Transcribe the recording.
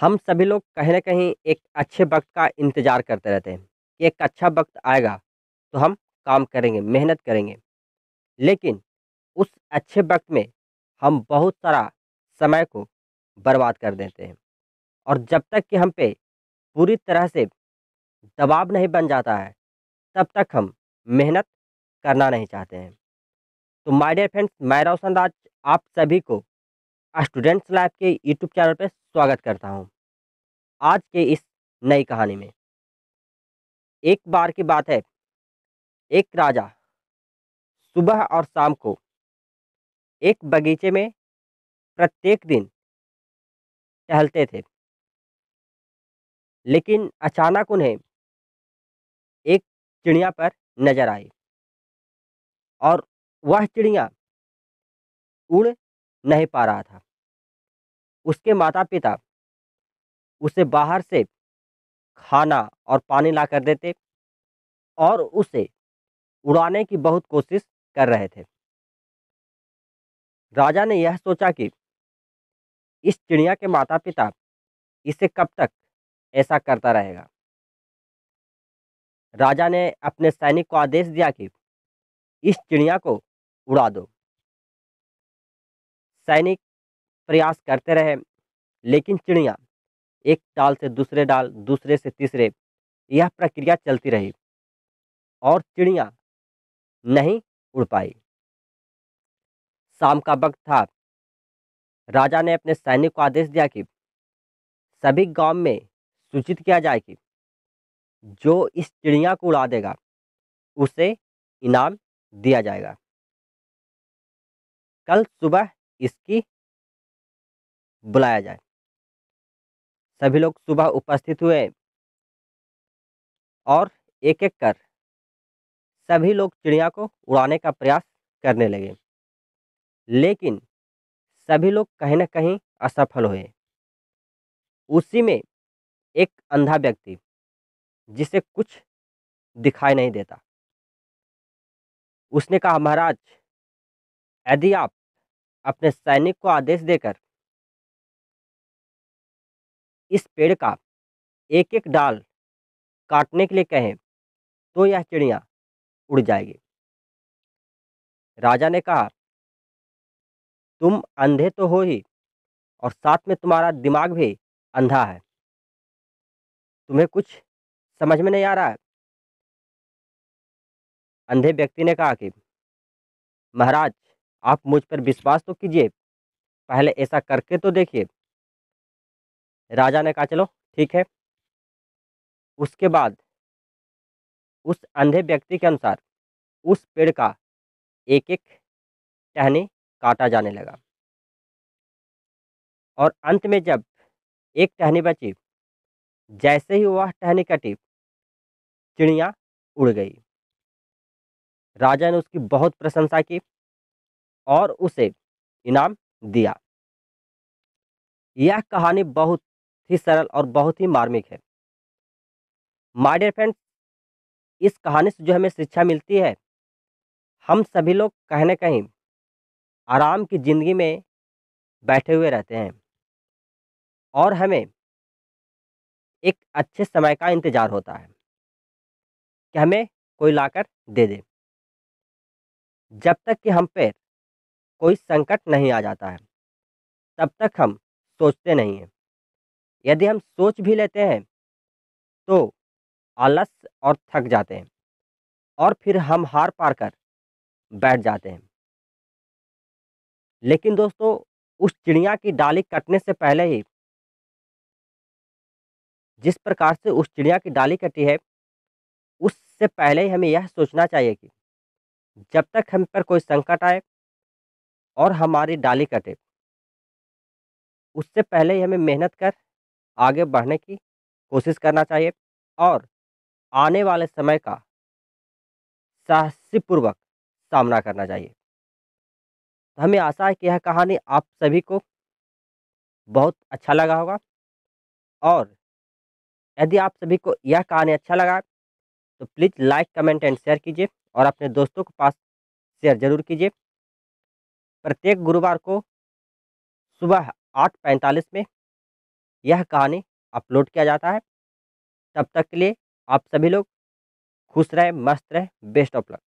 हम सभी लोग कहीं ना कहीं एक अच्छे वक्त का इंतज़ार करते रहते हैं कि एक अच्छा वक्त आएगा तो हम काम करेंगे मेहनत करेंगे लेकिन उस अच्छे वक्त में हम बहुत सारा समय को बर्बाद कर देते हैं और जब तक कि हम पे पूरी तरह से दबाव नहीं बन जाता है तब तक हम मेहनत करना नहीं चाहते हैं तो माय डियर फ्रेंड्स मैं रोशन राज आप सभी को स्टूडेंट्स लाइफ के यूट्यूब चैनल पर स्वागत करता हूं। आज के इस नई कहानी में एक बार की बात है एक राजा सुबह और शाम को एक बगीचे में प्रत्येक दिन टहलते थे लेकिन अचानक उन्हें एक चिड़िया पर नजर आई और वह चिड़िया उड़ नहीं पा रहा था उसके माता पिता उसे बाहर से खाना और पानी ला कर देते और उसे उड़ाने की बहुत कोशिश कर रहे थे राजा ने यह सोचा कि इस चिड़िया के माता पिता इसे कब तक ऐसा करता रहेगा राजा ने अपने सैनिक को आदेश दिया कि इस चिड़िया को उड़ा दो सैनिक प्रयास करते रहे लेकिन चिड़िया एक डाल से दूसरे डाल दूसरे से तीसरे यह प्रक्रिया चलती रही और चिड़िया नहीं उड़ पाई शाम का वक्त था राजा ने अपने सैनिक को आदेश दिया कि सभी गांव में सूचित किया जाए कि जो इस चिड़िया को उड़ा देगा उसे इनाम दिया जाएगा कल सुबह इसकी बुलाया जाए सभी लोग सुबह उपस्थित हुए और एक एक कर सभी लोग चिड़िया को उड़ाने का प्रयास करने लगे लेकिन सभी लोग कहीं ना कहीं असफल हुए उसी में एक अंधा व्यक्ति जिसे कुछ दिखाई नहीं देता उसने कहा महाराज यदि आप अपने सैनिक को आदेश देकर इस पेड़ का एक एक डाल काटने के लिए कहें तो यह चिड़िया उड़ जाएगी राजा ने कहा तुम अंधे तो हो ही और साथ में तुम्हारा दिमाग भी अंधा है तुम्हें कुछ समझ में नहीं आ रहा है अंधे व्यक्ति ने कहा कि महाराज आप मुझ पर विश्वास तो कीजिए पहले ऐसा करके तो देखिए राजा ने कहा चलो ठीक है उसके बाद उस अंधे व्यक्ति के अनुसार उस पेड़ का एक एक टहनी काटा जाने लगा और अंत में जब एक टहनी बची जैसे ही वह टहनी कटी चिड़िया उड़ गई राजा ने उसकी बहुत प्रशंसा की और उसे इनाम दिया यह कहानी बहुत ही सरल और बहुत ही मार्मिक है माय डियर फ्रेंड्स इस कहानी से जो हमें शिक्षा मिलती है हम सभी लोग कहीं ना कहीं आराम की ज़िंदगी में बैठे हुए रहते हैं और हमें एक अच्छे समय का इंतज़ार होता है कि हमें कोई लाकर दे दे जब तक कि हम पर कोई संकट नहीं आ जाता है तब तक हम सोचते नहीं हैं यदि हम सोच भी लेते हैं तो आलस और थक जाते हैं और फिर हम हार पार कर बैठ जाते हैं लेकिन दोस्तों उस चिड़िया की डाली कटने से पहले ही जिस प्रकार से उस चिड़िया की डाली कटी है उससे पहले ही हमें यह सोचना चाहिए कि जब तक हम पर कोई संकट आए और हमारी डाली कटे उससे पहले ही हमें मेहनत कर आगे बढ़ने की कोशिश करना चाहिए और आने वाले समय का साहसीपूर्वक सामना करना चाहिए तो हमें आशा है कि यह कहानी आप सभी को बहुत अच्छा लगा होगा और यदि आप सभी को यह कहानी अच्छा लगा तो please like comment and share कीजिए और अपने दोस्तों के पास शेयर ज़रूर कीजिए प्रत्येक गुरुवार को सुबह आठ पैंतालीस में यह कहानी अपलोड किया जाता है तब तक के लिए आप सभी लोग खुश रहें मस्त रहें बेस्ट ऑफ लक